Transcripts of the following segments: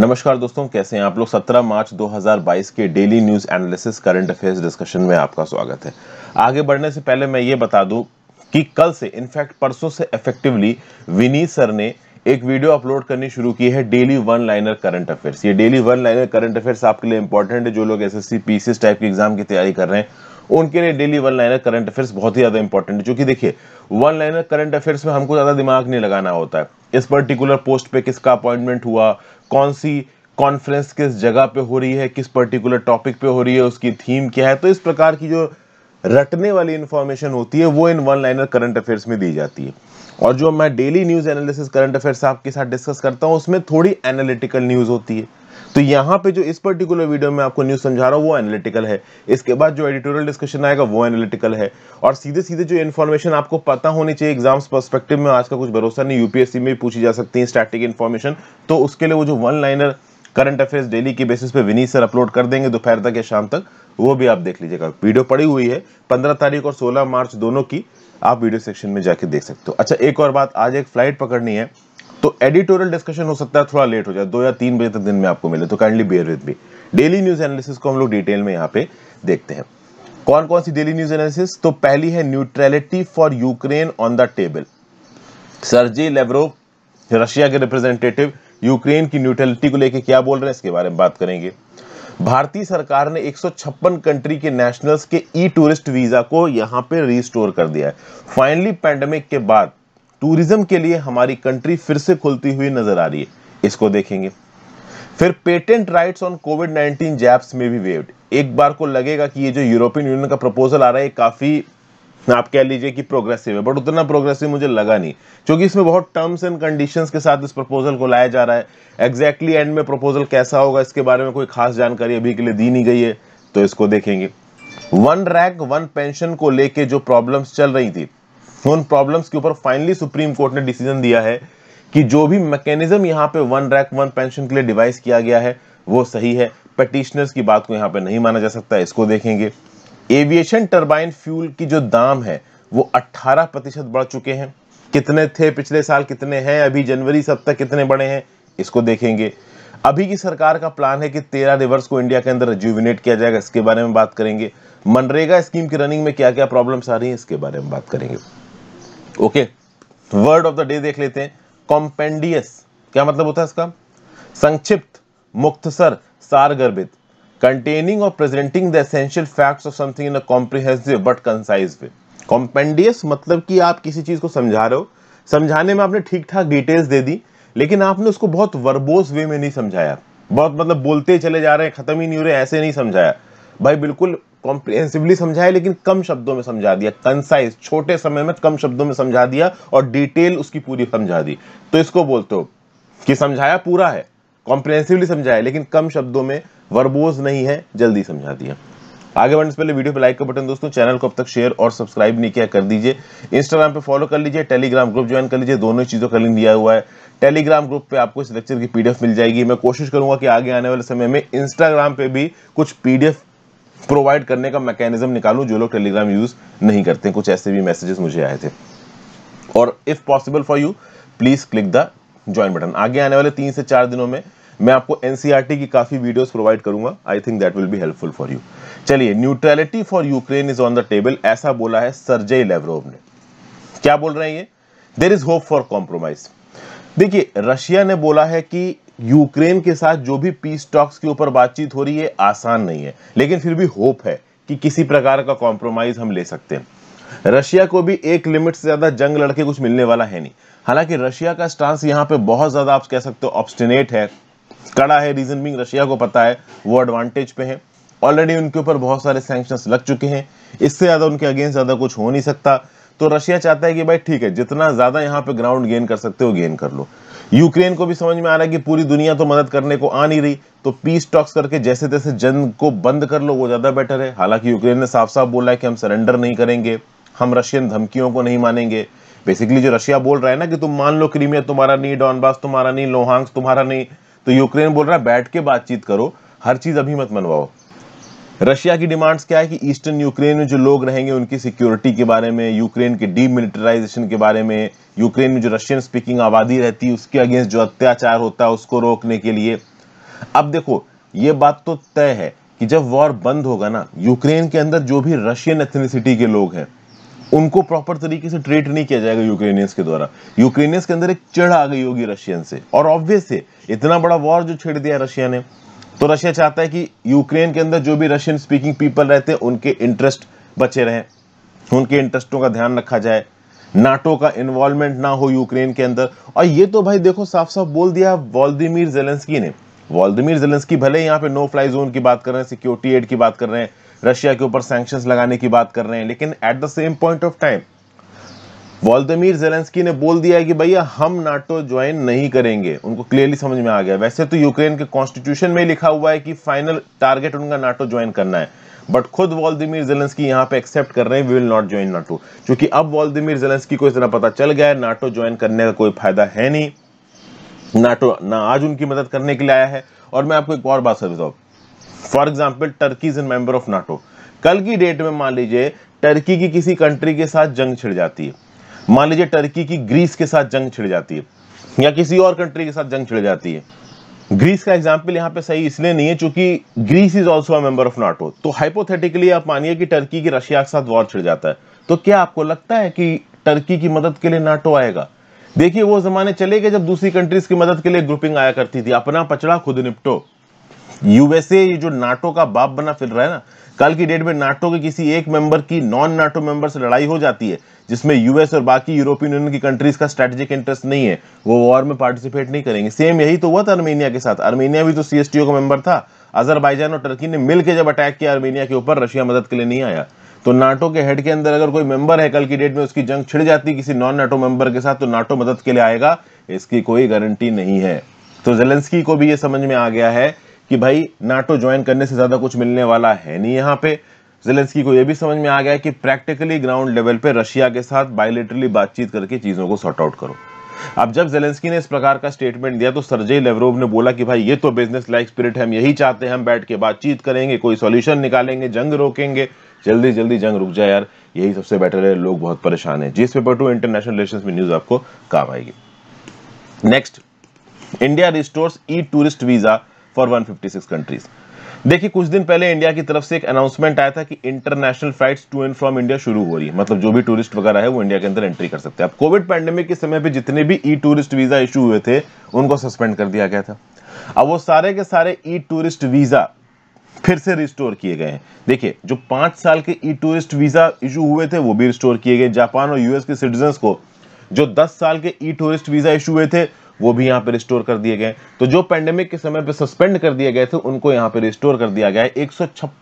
नमस्कार दोस्तों कैसे हैं आप लोग 17 मार्च 2022 के daily news analysis current affairs discussion में आपका स्वागत है आगे बढ़ने से पहले मैं ये बता दूं कि कल से इनफैक्ट परसों से इफेक्टिवली विनीत सर ने एक वीडियो अपलोड करनी शुरू की है daily one liner current affairs ये daily one liner current affairs आपके लिए इंपॉर्टेंट है जो लोग एस एस टाइप के एग्जाम की तैयारी कर रहे हैं उनके लिए daily one liner current affairs बहुत ही ज़्यादा इंपॉर्टेंट है क्योंकि देखिए वन लाइनर करंट अफेयर्स में हमको ज़्यादा दिमाग नहीं लगाना होता है इस पर्टिकुलर पोस्ट पे किसका अपॉइंटमेंट हुआ कौन सी कॉन्फ्रेंस किस जगह पे हो रही है किस पर्टिकुलर टॉपिक पे हो रही है उसकी थीम क्या है तो इस प्रकार की जो रटने वाली इंफॉर्मेशन होती है वो इन वन लाइनर करंट अफेयर्स में दी जाती है और जो मैं daily news analysis current affairs आपके साथ डिस्कस करता हूँ उसमें थोड़ी एनालिटिकल न्यूज़ होती है तो यहाँ पे जो इस पर्टिकुलर वीडियो में आपको न्यूज़ समझा रहा हूँ वो एनालिटिकल है इसके बाद जो एडिटोरियल डिस्कशन आएगा वो एनालिटिकल है और सीधे सीधे जो इन्फॉर्मेशन आपको पता होनी चाहिए एग्जाम्स पर्सपेक्टिव में आज का कुछ भरोसा नहीं यूपीएससी में पूछी जा सकती है स्टैटिक इन्फॉर्मेशन तो उसके लिए वो जो one liner current affairs daily के बेसिस पे विनीत सर अपलोड कर देंगे दोपहर तक या शाम तक वो भी आप देख लीजिएगा वीडियो पड़ी हुई है पंद्रह तारीख और सोलह मार्च दोनों की आप वीडियो सेक्शन में जाके देख सकते हो अच्छा एक और बात आज एक फ्लाइट पकड़नी है तो एडिटोरियल डिस्कशन हो सकता है थोड़ा लेट हो जाए दो या तीन बजे तक दिन में आपको मिले तो kindly bear with me daily news analysis को हम लोग डिटेल में यहाँ पे देखते हैं कौन कौन सी डेली न्यूज एनालिसिस तो पहली है neutrality for Ukraine on the table Sergey Lavrov Russia के रिप्रेजेंटेटिव यूक्रेन की न्यूट्रलिटी को लेकर क्या बोल रहे हैं इसके बारे में बात करेंगे भारतीय सरकार ने 156 कंट्री के नेशनल्स के ई टूरिस्ट वीजा को यहां पे रिस्टोर कर दिया है फाइनली पैंडेमिक के बाद टूरिज्म के लिए हमारी कंट्री फिर से खुलती हुई नजर आ रही है इसको देखेंगे फिर patent rights on COVID 19 jabs में भी वेव्ड एक बार को लगेगा कि ये जो यूरोपियन यूनियन का प्रपोजल आ रहा है काफ़ी आप कह लीजिए कि प्रोग्रेसिव है बट उतना प्रोग्रेसिव मुझे लगा नहीं क्योंकि इसमें बहुत टर्म्स एंड कंडीशंस के साथ इस प्रपोजल को लाया जा रहा है एग्जैक्टली exactly एंड में प्रपोजल कैसा होगा इसके बारे में कोई खास जानकारी अभी के लिए दी नहीं गई है तो इसको देखेंगे वन रैंक वन पेंशन को लेके जो प्रॉब्लम्स चल रही थी उन प्रॉब्लम्स के ऊपर फाइनली सुप्रीम कोर्ट ने डिसीजन दिया है कि जो भी मैकेनिज्म यहाँ पे वन रैक वन पेंशन के लिए डिवाइस किया गया है वो सही है पटिशनर्स की बात को यहाँ पे नहीं माना जा सकता इसको देखेंगे एविएशन टर्बाइन फ्यूल की जो दाम है वो 18 प्रतिशत बढ़ चुके हैं कितने थे पिछले साल कितने हैं अभी जनवरी सब तक कितने बढ़े हैं इसको देखेंगे अभी की सरकार का प्लान है कि तेरह रिवर्स को इंडिया के अंदर रिज्यूविनेट किया जाएगा इसके बारे में बात करेंगे मनरेगा स्कीम की रनिंग में क्या क्या प्रॉब्लम्स आ रही हैं इसके बारे में बात करेंगे okay word of the day देख लेते हैं कॉम्पेंडियस क्या मतलब होता है इसका संक्षिप्त मुख्तसर सारगर्भित कंटेनिंग और presenting the essential facts of something in a comprehensive but concise way compendious मतलब कि आप किसी चीज़ को समझा रहे हो समझाने में आपने ठीक ठाक डिटेल्स दे दी लेकिन आपने उसको बहुत वर्बोस वे में नहीं समझाया बहुत मतलब बोलते चले जा रहे हैं खत्म ही नहीं हो रहे ऐसे नहीं समझाया भाई बिल्कुल कॉम्प्रिहेंसिवली समझाया लेकिन कम शब्दों में समझा दिया कंसाइज छोटे समय में कम शब्दों में समझा दिया और डिटेल उसकी पूरी समझा दी तो इसको बोलते हो कि समझाया पूरा है कॉम्प्रिहेंसिवली समझाया लेकिन कम शब्दों में वर्बोज नहीं है जल्दी समझा दिया आगे बढ़ने से पहले वीडियो पे लाइक का बटन दोस्तों चैनल को अब तक शेयर और सब्सक्राइब नहीं किया कर दीजिए इंस्टाग्राम पे फॉलो कर लीजिए टेलीग्राम ग्रुप ज्वाइन कर लीजिए दोनों चीज़ों का लिंक दिया हुआ है टेलीग्राम ग्रुप पे आपको इस लेक्चर की पीडीएफ मिल जाएगी मैं कोशिश करूंगा कि आगे आने वाले समय में इंस्टाग्राम पे भी कुछ पीडीएफ प्रोवाइड करने का मैकेनिज्म निकालूं जो लोग टेलीग्राम यूज नहीं करते कुछ ऐसे भी मैसेजेस मुझे आए थे और if possible for you please click the join button आगे आने वाले तीन से चार दिनों में मैं आपको एनसीईआरटी e की काफी वीडियोस प्रोवाइड करूंगा I think that will be helpful for you चलिए neutrality for Ukraine is on the table ऐसा बोला है सरजे लेवरोव ने क्या बोल रहे हैं ये there is hope for compromise देखिए रशिया ने बोला है कि यूक्रेन के साथ जो भी पीस टॉक्स के ऊपर बातचीत हो रही है आसान नहीं है लेकिन फिर भी होप है कि किसी प्रकार का कॉम्प्रोमाइज हम ले सकते हैं रशिया को भी एक लिमिट से ज्यादा जंग लड़के कुछ मिलने वाला है नहीं हालांकि रशिया का स्टांस यहां पे बहुत ज्यादा आप कह सकते हो ऑब्सटिनेट है कड़ा है रीजन बिंग रशिया को पता है वो एडवांटेज पे है ऑलरेडी उनके ऊपर बहुत सारे सैंक्शन लग चुके हैं इससे ज्यादा उनके अगेंस्ट ज्यादा कुछ हो नहीं सकता तो रशिया चाहता है कि भाई ठीक है जितना ज्यादा यहाँ पे ग्राउंड गेन कर सकते हो गेन कर लो यूक्रेन को भी समझ में आ रहा है कि पूरी दुनिया तो मदद करने को आ नहीं रही तो पीस टॉक्स करके जैसे तैसे जंग को बंद कर लो वो ज़्यादा बेटर है हालांकि यूक्रेन ने साफ साफ बोला है कि हम सरेंडर नहीं करेंगे हम रशियन धमकियों को नहीं मानेंगे बेसिकली जो रशिया बोल रहा है ना कि तुम मान लो क्रीमिया तुम्हारा नहीं डॉनबास तुम्हारा नहीं लोहांग तुम्हारा नहीं तो यूक्रेन बोल रहा है बैठ के बातचीत करो हर चीज़ अभी मत मनवाओ रशिया की डिमांड्स क्या है कि ईस्टर्न यूक्रेन में जो लोग रहेंगे उनकी सिक्योरिटी के बारे में यूक्रेन के डीमिलिटराइजेशन के बारे में यूक्रेन में जो रशियन स्पीकिंग आबादी रहती है उसके अगेंस्ट जो अत्याचार होता है उसको रोकने के लिए अब देखो ये बात तो तय है कि जब वॉर बंद होगा ना यूक्रेन के अंदर जो भी रशियन एथनिसिटी के लोग हैं उनको प्रॉपर तरीके से ट्रीट नहीं किया जाएगा यूक्रेनियंस के द्वारा यूक्रेनियंस के अंदर एक चढ़ आ गई होगी रशियन से और ऑब्वियस है इतना बड़ा वॉर जो छेड़ दिया रशिया ने तो रशिया चाहता है कि यूक्रेन के अंदर जो भी रशियन स्पीकिंग पीपल रहते हैं उनके इंटरेस्ट बचे रहें उनके इंटरेस्टों का ध्यान रखा जाए नाटो का इन्वॉल्वमेंट ना हो यूक्रेन के अंदर और ये तो भाई देखो साफ साफ बोल दिया वॉल्दिमिर जेलेंस्की ने वॉल्दिमिर जेलेंस्की भले ही यहाँ पे नो फ्लाई जोन की बात कर रहे हैं सिक्योरिटी एड की बात कर रहे हैं रशिया के ऊपर सैंक्शंस लगाने की बात कर रहे हैं लेकिन at the same point of time Volodymyr Zelensky ने बोल दिया है कि भैया हम नाटो ज्वाइन नहीं करेंगे उनको क्लियरली समझ में आ गया वैसे तो यूक्रेन के कॉन्स्टिट्यूशन में लिखा हुआ है कि फाइनल टारगेट उनका नाटो ज्वाइन करना है बट खुद वॉल्दिमिर जेलेंस्की यहाँ पे एक्सेप्ट कर रहे हैं we will not join NATO क्योंकि अब वॉल्दिमिर जेलेंस्की को इतना पता चल गया है नाटो ज्वाइन करने का कोई फायदा है नहीं नाटो ना आज उनकी मदद करने के लिए आया है और मैं आपको एक और बात समझता for example Turkey is in member of NATO कल की डेट में मान लीजिए टर्की की किसी कंट्री के साथ जंग छिड़ जाती है मान लीजिए टर्की की ग्रीस के साथ जंग छिड़ जाती है या किसी और कंट्री के साथ जंग छिड़ जाती है ग्रीस का एग्जाम्पल यहाँ पे सही इसलिए नहीं है क्योंकि Greece is also member of NATO तो हाइपोथेटिकली आप मानिए कि टर्की की रशिया के साथ वॉर छिड़ जाता है तो क्या आपको लगता है कि टर्की की मदद के लिए नाटो आएगा देखिए वो जमाने चले गए जब दूसरी कंट्रीज की मदद के लिए ग्रुपिंग आया करती थी अपना पचड़ा खुद निपटो यूएसए जो नाटो का बाप बना फिर रहा है ना कल की डेट में नाटो के किसी एक मेंबर की नॉन नाटो मेंबर से लड़ाई हो जाती है जिसमें यूएस और बाकी यूरोपियन यूनियन की कंट्रीज का स्ट्रेटेजिक इंटरेस्ट नहीं है वो वॉर में पार्टिसिपेट नहीं करेंगे सेम यही तो हुआ था अर्मेनिया के साथ अर्मेनिया भी तो सीएसटीओ का मेंबर था अजरबैजान और टर्की ने मिलकर जब अटैक किया अर्मेनिया के ऊपर रशिया मदद के लिए नहीं आया तो नाटो के हेड के अंदर अगर कोई मेंबर है कल की डेट में उसकी जंग छिड़ जाती किसी नॉन नाटो मेंबर के साथ तो नाटो मदद के लिए आएगा इसकी कोई गारंटी नहीं है तो जेलेंस्की को भी ये समझ में आ गया है कि भाई नाटो ज्वाइन करने से ज़्यादा कुछ मिलने वाला है नहीं यहाँ पे जेलेंस्की को यह भी समझ में आ गया कि प्रैक्टिकली ग्राउंड लेवल पे रशिया के साथ बायोलिटरली बातचीत करके चीज़ों को सॉर्ट आउट करो अब जब जेलेंस्की ने इस प्रकार का स्टेटमेंट दिया तो सरजे लेवरोव ने बोला कि भाई ये तो बिजनेस लाइक स्पिरिट हम यही चाहते हैं हम बैठ के बातचीत करेंगे कोई सोल्यूशन निकालेंगे जंग रोकेंगे जल्दी जल्दी जंग रुक जाए यार यही सबसे बेटर है लोग बहुत परेशान है जिस पेपर टू इंटरनेशनल रिलेशन में न्यूज आपको काम आएगी next India restores e tourist visa for 156 countries देखिए कुछ दिन पहले इंडिया की तरफ से एक अनाउंसमेंट आया था कि international flights to and from India शुरू हो रही है मतलब जो भी टूरिस्ट वगैरह है वो इंडिया के अंदर एंट्री कर सकते हैं अब कोविड पैंडेमिक के समय पे जितने भी ई टूरिस्ट वीजा इशू हुए थे उनको सस्पेंड कर दिया गया था अब वो सारे के सारे ई टूरिस्ट वीजा फिर से रिस्टोर किए गए हैं देखिए जो पांच साल के ई टूरिस्ट वीजा इशू हुए थे वो भी रिस्टोर किए गए जापान और यूएस के सिटीजन को जो दस साल के ई टूरिस्ट वीजा इशू हुए थे वो भी यहाँ पे रिस्टोर कर दिए गए तो जो पेंडेमिक के समय पे सस्पेंड कर दिए गए थे उनको यहाँ पे रिस्टोर कर दिया गया है एक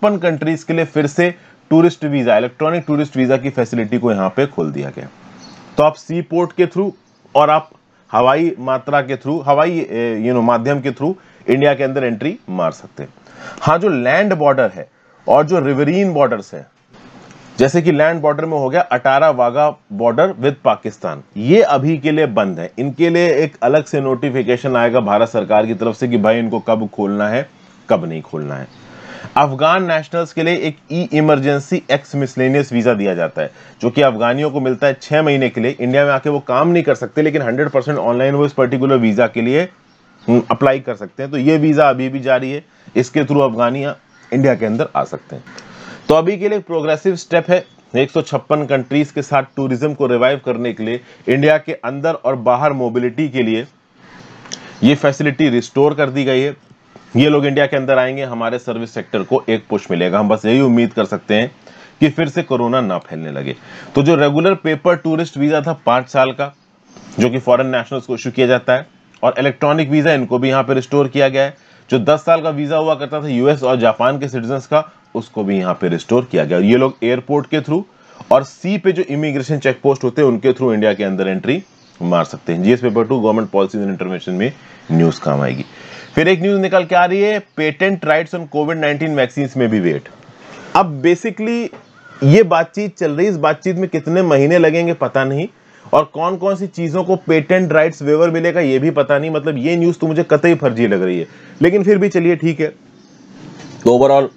कंट्रीज के लिए फिर से tourist visa electronic tourist visa की फैसिलिटी को यहाँ पे खोल दिया गया तो आप सी पोर्ट के थ्रू और आप हवाई मात्रा के थ्रू हवाई यू नो माध्यम के थ्रू इंडिया के अंदर एंट्री मार सकते हैं हाँ जो लैंड बॉर्डर है और जो रिवरीन बॉर्डर्स हैं जैसे कि लैंड बॉर्डर में हो गया अटारा वागा बॉर्डर विद पाकिस्तान ये अभी के लिए बंद है इनके लिए एक अलग से नोटिफिकेशन आएगा भारत सरकार की तरफ से कि भाई इनको कब खोलना है कब नहीं खोलना है अफगान नेशनल्स के लिए एक e emergency X miscellaneous visa दिया जाता है जो कि अफगानियों को मिलता है छह महीने के लिए इंडिया में आके वो काम नहीं कर सकते लेकिन हंड्रेड परसेंट ऑनलाइन वो इस पर्टिकुलर वीज़ा के लिए अप्लाई हम्म, कर सकते हैं तो ये वीज़ा अभी भी जारी है इसके थ्रू अफगानिया इंडिया के अंदर आ सकते हैं तो अभी के लिए प्रोग्रेसिव स्टेप है एक कंट्रीज के साथ टूरिज्म को रिवाइव करने के लिए इंडिया के अंदर और बाहर मोबिलिटी के लिए ये फैसिलिटी रिस्टोर कर दी गई है ये लोग इंडिया के अंदर आएंगे हमारे सर्विस सेक्टर को एक पुश मिलेगा हम बस यही उम्मीद कर सकते हैं कि फिर से कोरोना ना फैलने लगे तो जो रेगुलर पेपर टूरिस्ट वीज़ा था पांच साल का जो कि फॉरेन नेशनल्स को इशू किया जाता है और इलेक्ट्रॉनिक वीज़ा इनको भी यहाँ पर रिस्टोर किया गया है जो दस साल का वीज़ा हुआ करता था यूएस और जापान के सिटीजन का उसको भी यहां पे रिस्टोर किया गया और ये लोग एयरपोर्ट के थ्रू और सी पे जो इमिग्रेशन चेक पोस्ट होते हैं उनके थ्रू इंडिया के अंदर एंट्री मार सकते हैं GS paper two government policy intervention में न्यूज काम आएगी फिर एक न्यूज निकल के आ रही है patent right on COVID nineteen vaccine में भी वेट अब बेसिकली ये बातचीत चल रही है इस बातचीत में कितने महीने लगेंगे पता नहीं और कौन कौन सी चीज़ों को पेटेंट राइट्स वेवर मिलेगा ये भी पता नहीं मतलब ये न्यूज़ तो मुझे कतई फर्जी लग रही है लेकिन फिर भी चलिए ठीक है तो ओवरऑल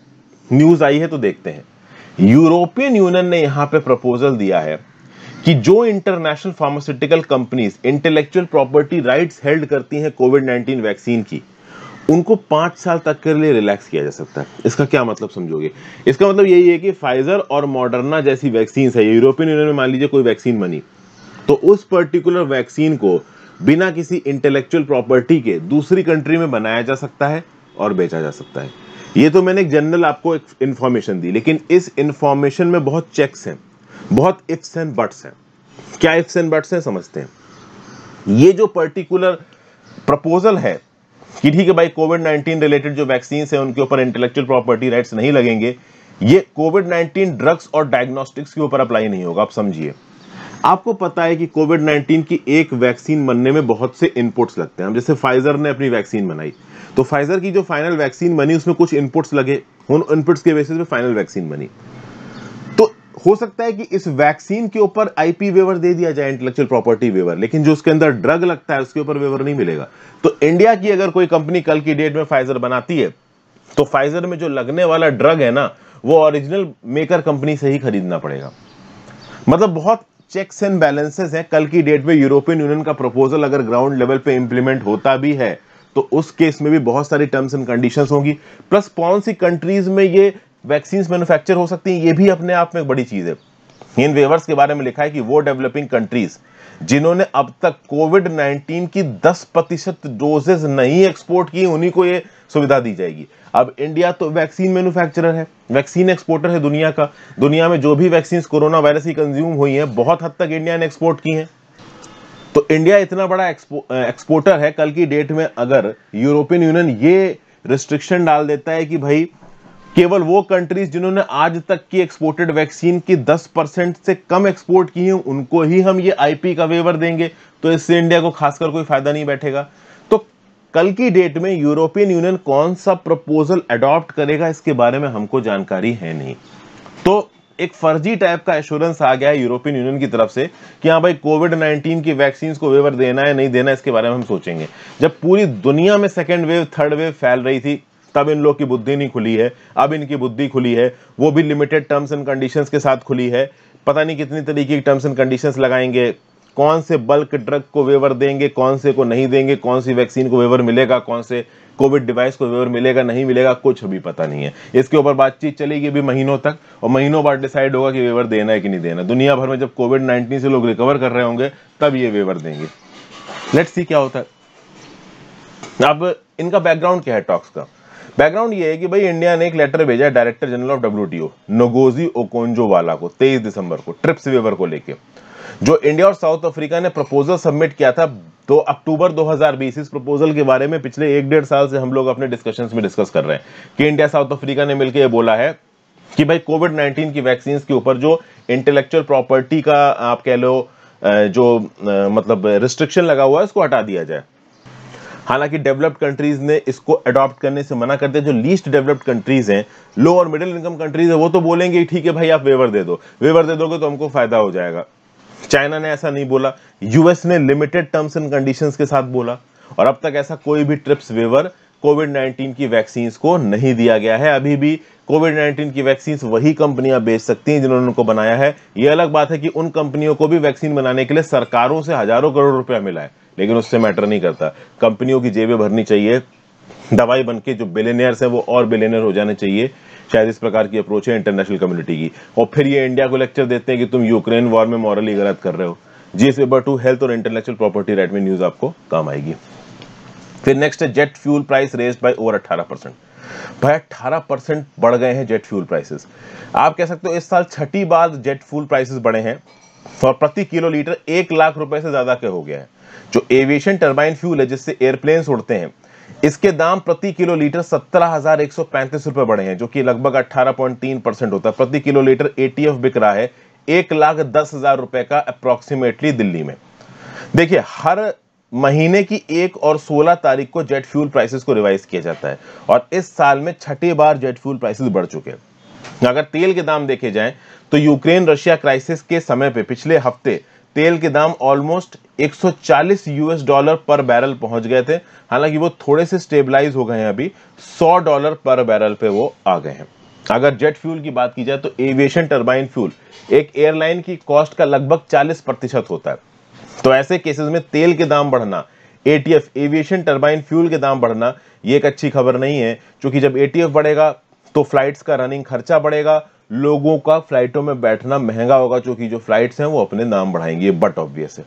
न्यूज आई है तो देखते हैं यूरोपियन यूनियन ने यहां पे प्रपोजल दिया है कि जो international pharmaceutical companies intellectual property rights held करती हैं कोविड 19 वैक्सीन की उनको पांच साल तक के लिए रिलैक्स किया जा सकता है इसका क्या मतलब समझोगे इसका मतलब यही है कि फाइजर और मॉडर्ना जैसी वैक्सीन है यूरोपियन यूनियन में मान लीजिए कोई वैक्सीन बनी तो उस पर्टिकुलर वैक्सीन को बिना किसी इंटेलेक्चुअल प्रॉपर्टी के दूसरी कंट्री में बनाया जा सकता है और बेचा जा सकता है ये तो मैंने एक जनरल आपको एक इन्फॉर्मेशन दी लेकिन इस इन्फॉर्मेशन में बहुत चेक्स हैं बहुत इफ्स एंड बट्स हैं क्या इफ्स एंड बट्स हैं समझते हैं ये जो पर्टिकुलर प्रपोजल है कि ठीक है भाई कोविड 19 रिलेटेड जो वैक्सीन है उनके ऊपर इंटेलेक्चुअल प्रॉपर्टी राइट्स नहीं लगेंगे ये कोविड 19 ड्रग्स और डायग्नोस्टिक्स के ऊपर अप्लाई नहीं होगा आप समझिए आपको पता है कि कोविड 19 की एक वैक्सीन बनने में बहुत से इनपुट्स लगते हैं जैसे फाइजर ने अपनी वैक्सीन बनाई तो फाइजर की जो फाइनल वैक्सीन बनी उसमें कुछ इनपुट्स लगे उन इनपुट्स के बेसिस पे फाइनल वैक्सीन बनी तो हो सकता है कि इस वैक्सीन के ऊपर आईपी वेवर दे दिया जाए इंटेलेक्चुअल प्रॉपर्टी वेवर लेकिन जो उसके अंदर ड्रग लगता है उसके ऊपर वेवर नहीं मिलेगा तो इंडिया की अगर कोई कंपनी कल की डेट में फाइजर बनाती है तो फाइजर में जो लगने वाला ड्रग है ना वो ओरिजिनल मेकर कंपनी से ही खरीदना पड़ेगा मतलब बहुत चेक्स एंड बैलेंसेस हैं कल की डेट में यूरोपियन यूनियन का प्रपोजल अगर ग्राउंड लेवल पे इंप्लीमेंट होता भी है तो उस केस में भी बहुत सारी टर्म्स एंड कंडीशन होंगी प्लस कौन सी कंट्रीज में ये वैक्सीन मैन्युफैक्चर हो सकती हैं ये भी अपने आप में एक बड़ी चीज़ है इन वेवर्स के बारे में लिखा है कि वो डेवलपिंग कंट्रीज़ जिन्होंने अब तक कोविड 19 की 10 प्रतिशत डोजेज नहीं एक्सपोर्ट की उन्हीं को ये सुविधा दी जाएगी अब इंडिया तो वैक्सीन मैन्युफैक्चरर है वैक्सीन एक्सपोर्टर है दुनिया का दुनिया में जो भी वैक्सीन कोरोना वायरस की कंज्यूम हुई है बहुत हद तक इंडिया ने एक्सपोर्ट की है तो इंडिया इतना बड़ा एक्सपो, एक्सपोर्टर है कल की डेट में अगर यूरोपियन यूनियन ये रिस्ट्रिक्शन डाल देता है कि भाई केवल वो कंट्रीज जिन्होंने आज तक की एक्सपोर्टेड वैक्सीन की 10 परसेंट से कम एक्सपोर्ट की है उनको ही हम ये आईपी का वेवर देंगे तो इससे इंडिया को खासकर कोई फायदा नहीं बैठेगा तो कल की डेट में यूरोपियन यूनियन कौन सा प्रपोजल अडॉप्ट करेगा इसके बारे में हमको जानकारी है नहीं तो एक फर्जी टाइप का एश्योरेंस आ गया है यूरोपियन यूनियन की तरफ से कि हाँ भाई कोविड 19 की वैक्सीन को वेवर देना है नहीं देना इसके बारे में हम सोचेंगे जब पूरी दुनिया में सेकेंड वेव थर्ड वेव फैल रही थी तब इन लोग की बुद्धि नहीं खुली है अब इनकी बुद्धि खुली है वो भी लिमिटेड टर्म्स एंड कंडीशंस के साथ खुली है पता नहीं कितनी तरीके की टर्म्स एंड कंडीशंस लगाएंगे कौन से बल्क ड्रग को वेवर देंगे कौन से को नहीं देंगे कौन सी वैक्सीन को वेवर मिलेगा कौन से कोविड डिवाइस को वेवर मिलेगा नहीं मिलेगा कुछ अभी पता नहीं है इसके ऊपर बातचीत चलेगी अभी महीनों तक और महीनों बाद डिसाइड होगा कि वेवर देना है कि नहीं देना दुनिया भर में जब कोविड नाइन्टीन से लोग रिकवर कर रहे होंगे तब ये वेवर देंगे लेट्स सी क्या होता है अब इनका बैकग्राउंड क्या है टॉक्स का बैकग्राउंड ये है कि भाई इंडिया ने एक लेटर भेजा है director general of W Ngozi Okonjo Iweala को तेईस दिसंबर को ट्रिप्स वेवर को लेकर जो इंडिया और साउथ अफ्रीका ने प्रपोजल सबमिट किया था दो अक्टूबर 2020 इस प्रपोजल के बारे में पिछले एक डेढ़ साल से हम लोग अपने डिस्कशन में डिस्कस कर रहे हैं कि इंडिया साउथ अफ्रीका ने मिलकर यह बोला है कि भाई कोविड 19 की वैक्सीन के ऊपर जो इंटेलेक्चुअल प्रॉपर्टी का आप कह लो जो मतलब रिस्ट्रिक्शन लगा हुआ है उसको हटा दिया जाए हालांकि डेवलप्ड कंट्रीज ने इसको अडॉप्ट करने से मना कर दिया जो लीस्ट डेवलप्ड कंट्रीज हैं लो और मिडिल इनकम कंट्रीज है वो तो बोलेंगे ठीक है भाई आप वेवर दे दो वेवर दे दोगे तो हमको फायदा हो जाएगा चाइना ने ऐसा नहीं बोला यूएस ने लिमिटेड टर्म्स एंड कंडीशंस के साथ बोला और अब तक ऐसा कोई भी ट्रिप्स वेवर कोविड 19 की वैक्सीन को नहीं दिया गया है अभी भी कोविड 19 की वैक्सीन वही कंपनियां बेच सकती हैं जिन्होंने उनको बनाया है ये अलग बात है कि उन कंपनियों को भी वैक्सीन बनाने के लिए सरकारों से हजारों करोड़ रुपया मिला है लेकिन उससे मैटर नहीं करता कंपनियों की जेबें भरनी चाहिए दवाई बन के जो बिलेनियर्स हैं वो और बिलेनियर हो जाने चाहिए शायद इस प्रकार की अप्रोच है इंटरनेशनल कम्युनिटी की और फिर ये इंडिया को लेक्चर देते हैं कि तुम यूक्रेन वॉर में मॉरली गलत कर रहे हो जीएस पेपर टू हेल्थ और इंटरनेशनल प्रॉपर्टी राइट में न्यूज आपको काम आएगी फिर नेक्स्ट है jet fuel price raise by over अट्ठारह परसेंट भाई अट्ठारह परसेंट बढ़ गए हैं जेट फ्यूल प्राइसेस आप कह सकते हो इस साल छठी बार जेट फ्यूल प्राइसेस बढ़े हैं और प्रति किलो लीटर एक लाख रुपए से ज्यादा के हो गया है जो एविएशन टर्बाइन फ्यूल है जिससे एयरप्लेन उड़ते हैं इसके दाम प्रति किलो लीटर सत्रह हजार एक सौ पैंतीस रुपए बढ़े हैं जो कि लगभग अट्ठारह पॉइंट तीन परसेंट होता है प्रति किलो लीटर एटीएफ बिक रहा है एक लाख दस हजार रुपए का अप्रोक्सीमेटली दिल्ली में देखिए हर महीने की एक और सोलह तारीख को जेट फ्यूल प्राइसेस को रिवाइज किया जाता है और इस साल में छठी बार जेट फ्यूल प्राइसेस बढ़ चुके हैं अगर तेल के दाम देखे जाए तो यूक्रेन रशिया क्राइसिस के समय पर पिछले हफ्ते तेल के दाम ऑलमोस्ट 140 यूएस डॉलर पर बैरल पहुंच गए थे हालांकि वो थोड़े से स्टेबलाइज हो गए हैं अभी 100 डॉलर पर बैरल पे वो आ गए हैं अगर जेट फ्यूल की बात की जाए तो एविएशन टर्बाइन फ्यूल एक एयरलाइन की कॉस्ट का लगभग 40 प्रतिशत होता है तो ऐसे केसेस में तेल के दाम बढ़ना एटीएफ एविएशन टर्बाइन फ्यूल के दाम बढ़ना ये एक अच्छी खबर नहीं है क्योंकि जब एटीएफ बढ़ेगा तो फ्लाइट्स का रनिंग खर्चा बढ़ेगा लोगों का फ्लाइटों में बैठना महंगा होगा क्योंकि जो फ्लाइट्स हैं वो अपने नाम बढ़ाएंगे बट ऑब्वियस है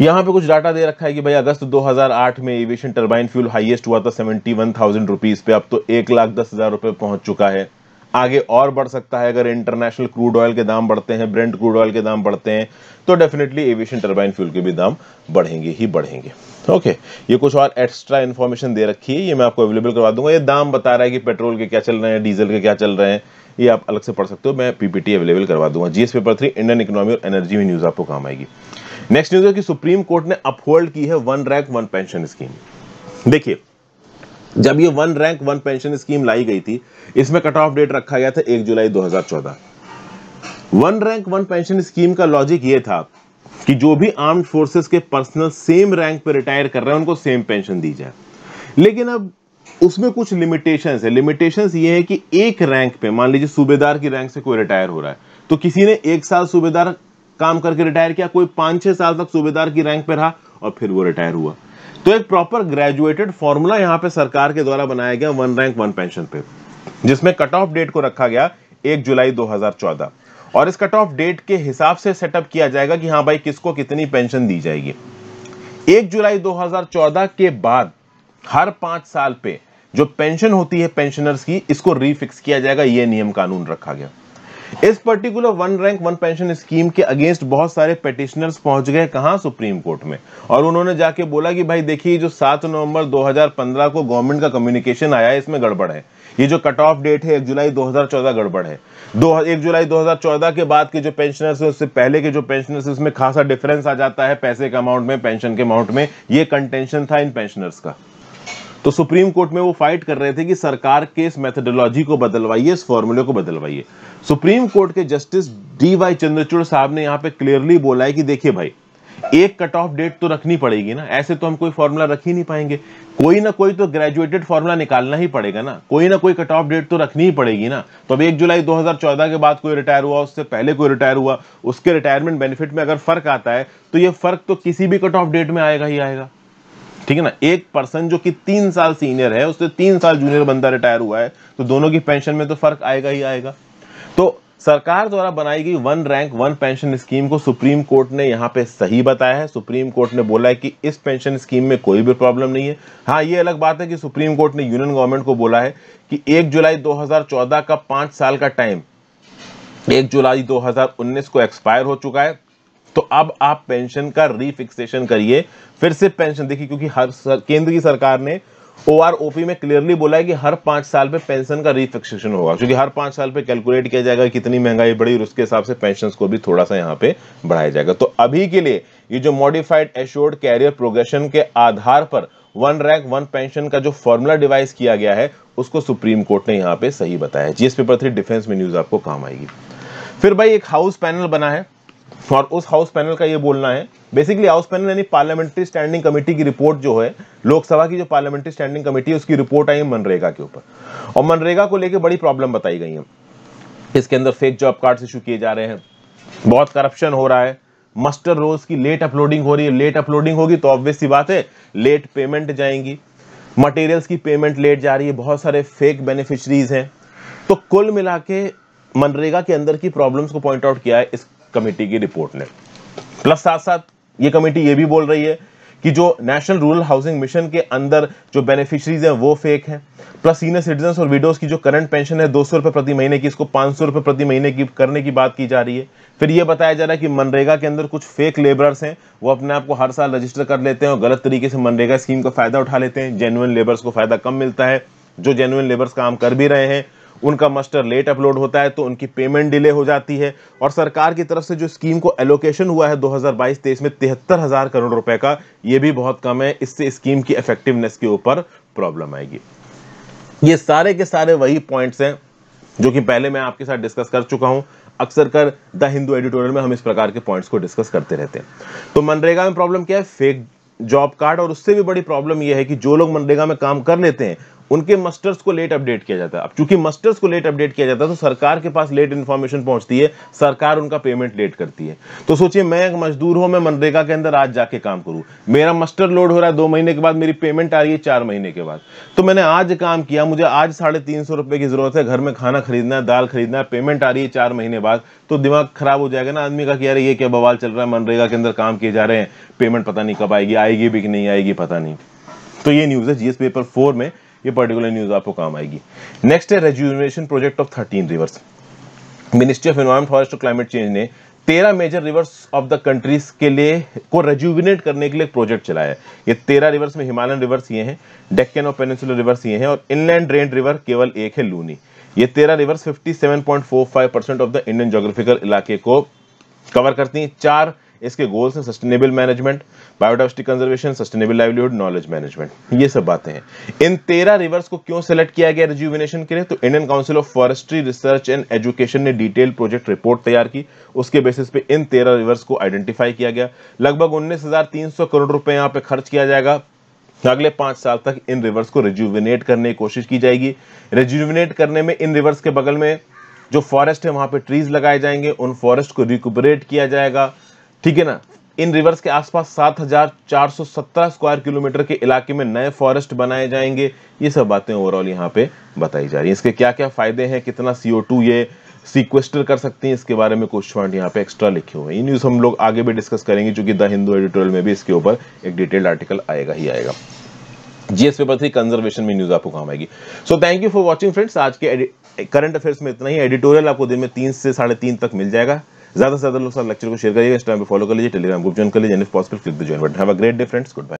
यहाँ पे कुछ डाटा दे रखा है कि भाई अगस्त 2008 में एविएशन टर्बाइन फ्यूल हाईएस्ट हुआ था सेवेंटी वन थाउजेंड रुपीज़ पे अब तो एक लाख दस हज़ार रुपए पहुंच चुका है आगे और बढ़ सकता है अगर इंटरनेशनल क्रूड ऑयल के दाम बढ़ते हैं ब्रेंड क्रूड ऑयल के दाम बढ़ते हैं तो डेफिनेटली एविएशन टर्बाइन फ्यूल के भी दाम बढ़ेंगे ही बढ़ेंगे ओके ये कुछ और एक्स्ट्रा इन्फॉर्मेशन दे रखी है ये मैं आपको अवेलेबल करवा दूंगा ये दाम बता रहा है कि पेट्रोल के क्या चल रहे हैं डीजल के क्या चल रहे हैं ये आप अलग से पढ़ सकते हो मैं पीपीटी अवेलेबल करवा दूंगा GS paper three Indian economy और एनर्जी में न्यूज़ आपको काम आएगी नेक्स्ट न्यूज़ है कि सुप्रीम कोर्ट ने अपहोल्ड की है one rank one pension scheme देखिए जब ये one rank one pension scheme लाई गई थी इसमें कट ऑफ डेट रखा गया था एक जुलाई दो one rank one pension scheme का लॉजिक ये था कि जो भी आर्म्ड फोर्सेस के पर्सनल सेम रैंक पर रिटायर कर रहे हैं उनको सेम पेंशन दी जाए लेकिन अब उसमें कुछ लिमिटेशन है लिमिटेशन ये है कि एक रैंक पे मान लीजिए सूबेदार की रैंक से कोई रिटायर हो रहा है तो किसी ने एक साल सूबेदार काम करके रिटायर किया कोई पांच छह साल तक सूबेदार की रैंक पे रहा और फिर वो रिटायर हुआ तो एक प्रॉपर ग्रेजुएटेड फॉर्मूला यहाँ पे सरकार के द्वारा बनाया गया वन रैंक वन पेंशन पे जिसमें कट ऑफ डेट को रखा गया एक जुलाई 2014 और इस कट ऑफ डेट के हिसाब से सेटअप किया जाएगा कि हाँ भाई किसको कितनी पेंशन दी जाएगी एक जुलाई 2014 के बाद हर पांच साल पे जो पेंशन होती है पेंशनर्स की इसको रीफिक्स किया जाएगा ये नियम कानून रखा गया इस particular one rank one pension scheme के अगेंस्ट बहुत सारे पेटिशनर्स पहुंच गए कहां सुप्रीम कोर्ट में और उन्होंने जाके बोला कि भाई देखिए जो 7 नवंबर 2015 को गवर्नमेंट का कम्युनिकेशन आया है इसमें गड़बड़ है ये जो कट ऑफ डेट है एक जुलाई 2014 गड़बड़ है दो एक जुलाई 2014 के बाद के जो पेंशनर्स है उससे पहले के जो पेंशनर्स है उसमें खासा डिफरेंस आ जाता है पैसे के अमाउंट में पेंशन के अमाउंट में ये कंटेंशन था इन पेंशनर्स का तो सुप्रीम कोर्ट में वो फाइट कर रहे थे कि सरकार के इस मेथडोलॉजी को बदलवाइए इस फॉर्मूले को बदलवाइए सुप्रीम कोर्ट के जस्टिस डी वाई चंद्रचूड़ साहब ने यहां पे क्लियरली बोला है कि देखिए भाई एक कट ऑफ डेट तो रखनी पड़ेगी ना ऐसे तो हम कोई फॉर्मूला रख ही नहीं पाएंगे कोई ना कोई तो ग्रेजुएटेड फॉर्मूला निकालना ही पड़ेगा ना कोई ना कोई कट ऑफ डेट तो रखनी ही पड़ेगी ना तो अब एक जुलाई 2014 के बाद कोई रिटायर हुआ उससे पहले कोई रिटायर हुआ उसके रिटायरमेंट बेनिफिट में अगर फर्क आता है तो ये फर्क तो किसी भी कट ऑफ डेट में आएगा ही आएगा ठीक है ना एक पर्सन जो कि तीन साल सीनियर है उससे तीन साल जूनियर बंदा रिटायर हुआ है तो दोनों की पेंशन में तो फर्क आएगा ही आएगा तो सरकार द्वारा बनाई गई one rank one pension scheme को सुप्रीम कोर्ट ने यहाँ पे सही बताया है सुप्रीम कोर्ट ने बोला है कि इस पेंशन स्कीम में कोई भी प्रॉब्लम नहीं है हाँ ये अलग बात है कि सुप्रीम कोर्ट ने यूनियन गवर्नमेंट को बोला है कि एक जुलाई 2014 का पांच साल का टाइम एक जुलाई 2019 को एक्सपायर हो चुका है तो अब आप पेंशन का रीफिक्सेशन करिए फिर सिर्फ पेंशन देखिए क्योंकि हर सर, केंद्र की सरकार ने ओ में क्लियरली बोला है कि हर पांच साल पे पेंशन का रिफिक्सेशन होगा क्योंकि हर पांच साल पे कैलकुलेट किया जाएगा कितनी महंगाई बढ़ी और उसके हिसाब से पेंशन को भी थोड़ा सा यहाँ पे बढ़ाया जाएगा तो अभी के लिए ये जो मॉडिफाइड एश्योर्ड कैरियर प्रोग्रेशन के आधार पर वन रैंक वन पेंशन का जो फॉर्मूला डिवाइस किया गया है उसको सुप्रीम कोर्ट ने यहाँ पे सही बताया जीएस पेपर थ्री डिफेंस में न्यूज आपको काम आएगी फिर भाई एक हाउस पैनल बना है और उस हाउस पैनल का ये बोलना है बेसिकली हाउस पैनल यानी पार्लियामेंट्री स्टैंडिंग कमेटी की रिपोर्ट जो है लोकसभा की जो पार्लियामेंट्री स्टैंडिंग कमेटी है उसकी रिपोर्ट आई है मनरेगा के ऊपर और मनरेगा को लेकर बड़ी प्रॉब्लम बताई गई है इसके अंदर फेक जॉब कार्ड इशू किए जा रहे हैं बहुत करप्शन हो रहा है मस्टर रोज की लेट अपलोडिंग हो रही है लेट अपलोडिंग होगी तो ऑब्वियस सी बात है लेट पेमेंट जाएंगी मटेरियल्स की पेमेंट लेट जा रही है बहुत सारे फेक बेनिफिशरीज हैं तो कुल मिला के मनरेगा के अंदर की प्रॉब्लम्स को पॉइंट आउट किया है इस कमेटी की रिपोर्ट ने प्लस साथ साथ ये कमेटी ये भी बोल रही है कि जो नेशनल रूरल हाउसिंग मिशन के अंदर जो बेनिफिशरीज हैं वो फेक हैं प्लस सीनियर सिटीजन और विडोज की जो करंट पेंशन है दो सौ रुपये प्रति महीने की इसको पाँच सौ रुपये प्रति महीने की करने की बात की जा रही है फिर ये बताया जा रहा है कि मनरेगा के अंदर कुछ फेक लेबरर्स हैं वो अपने आप को हर साल रजिस्टर कर लेते हैं और गलत तरीके से मनरेगा स्कीम का फ़ायदा उठा लेते हैं जेनुअन लेबर्स को फ़ायदा कम मिलता है जो जेनुअन लेबर्स काम कर भी रहे हैं उनका मस्टर लेट अपलोड होता है तो उनकी पेमेंट डिले हो जाती है और सरकार की तरफ से जो स्कीम को एलोकेशन हुआ है 2022-23 में तिहत्तर हज़ार करोड़ रुपए का ये भी बहुत कम है इससे स्कीम की इफेक्टिवनेस के ऊपर प्रॉब्लम आएगी ये सारे के सारे वही पॉइंट्स हैं जो कि पहले मैं आपके साथ डिस्कस कर चुका हूं अक्सर कर द हिंदू एडिटोरियल में हम इस प्रकार के पॉइंट्स को डिस्कस करते रहते हैं तो मनरेगा में प्रॉब्लम क्या है फेक जॉब कार्ड और उससे भी बड़ी प्रॉब्लम यह है कि जो लोग मनरेगा में काम कर लेते हैं उनके मस्टर्स को लेट अपडेट किया जाता है अब चूंकि मस्टर्स को लेट अपडेट किया जाता है तो सरकार के पास लेट इन्फॉर्मेशन पहुंचती है सरकार उनका पेमेंट लेट करती है तो सोचिए मैं एक मजदूर हूं मैं मनरेगा के अंदर आज जाके काम करूं मेरा मस्टर लोड हो रहा है दो महीने के बाद मेरी पेमेंट आ रही है चार महीने के बाद तो मैंने आज काम किया मुझे आज साढ़े तीन सौ रुपए की जरूरत है घर में खाना खरीदना है दाल खरीदना है पेमेंट आ रही है चार महीने बाद तो दिमाग खराब हो जाएगा ना आदमी का कि यार ये क्या बवाल चल रहा है मनरेगा के अंदर काम किए जा रहे हैं पेमेंट पता नहीं कब आएगी आएगी भी कि नहीं आएगी पता नहीं तो ये न्यूज़ है जीएस पेपर फोर में ये पर्टिकुलर न्यूज़ आपको काम आएगी नेक्स्ट है rejuvenation project of thirteen rivers ministry of environment forest और क्लाइमेट चेंज ने तेरह major rivers of the countries के लिए को रेज्यूविनेट करने के लिए प्रोजेक्ट चलाया है ये तेरह रिवर्स में हिमालयन रिवर्स ये हैं डेक्कन और पेनिसुलर रिवर्स ये हैं और इनलैंड ड्रेन रिवर केवल एक है लूनी ये तेरह rivers 57.45 percent of the Indian geographical इलाके को कवर करती हैं चार इसके गोल्स हैं sustainable management biodiversity conservation sustainable livelihood knowledge management ये सब बातें हैं इन तेरह रिवर्स को क्यों सेलेक्ट किया गया रिज्यूविनेशन के लिए तो Indian council of forestry research and education ने डिटेल प्रोजेक्ट रिपोर्ट तैयार की उसके बेसिस पे इन तेरह रिवर्स को आइडेंटिफाई किया गया लगभग उन्नीस करोड़ रुपए यहाँ पे खर्च किया जाएगा अगले पांच साल तक इन रिवर्स को रिज्यूविनेट करने की कोशिश की जाएगी रिज्यूविनेट करने में इन रिवर्स के बगल में जो फॉरेस्ट है वहां पे ट्रीज लगाए जाएंगे उन फॉरेस्ट को रिकुपरेट किया जाएगा ठीक है ना इन रिवर्स के आसपास 7,417 स्क्वायर किलोमीटर के इलाके में नए फॉरेस्ट बनाए जाएंगे ये सब बातें ओवरऑल यहाँ पे बताई जा रही है इसके क्या क्या फायदे हैं कितना सीओ ये सीक्वेस्टर कर सकती हैं इसके बारे में कुछ पॉइंट यहाँ पे एक्स्ट्रा लिखे हुए हैं न्यूज़ हम लोग आगे भी डिस्कस करेंगे चूंकि द हिंदू एडिटोरियल में भी इसके ऊपर एक डिटेल्ड आर्टिकल आएगा ही आएगा जीएस पेपर थी कंजर्वेशन में न्यूज आपको काम आएगी so thank you for watching friends आज के करंट अफेयर्स में इतना ही एडिटोरियल आपको दिन में तीन से साढ़े तीन तक मिल जाएगा ज्यादा से ज्यादा लोग लेक्चर को शेयर करिएगा इंस्टाग्राम पर फॉलो कर लीजिए टेलीग्राम ग्रुप ज्वाइन कर लीजिए possible click the join but have a great difference good bye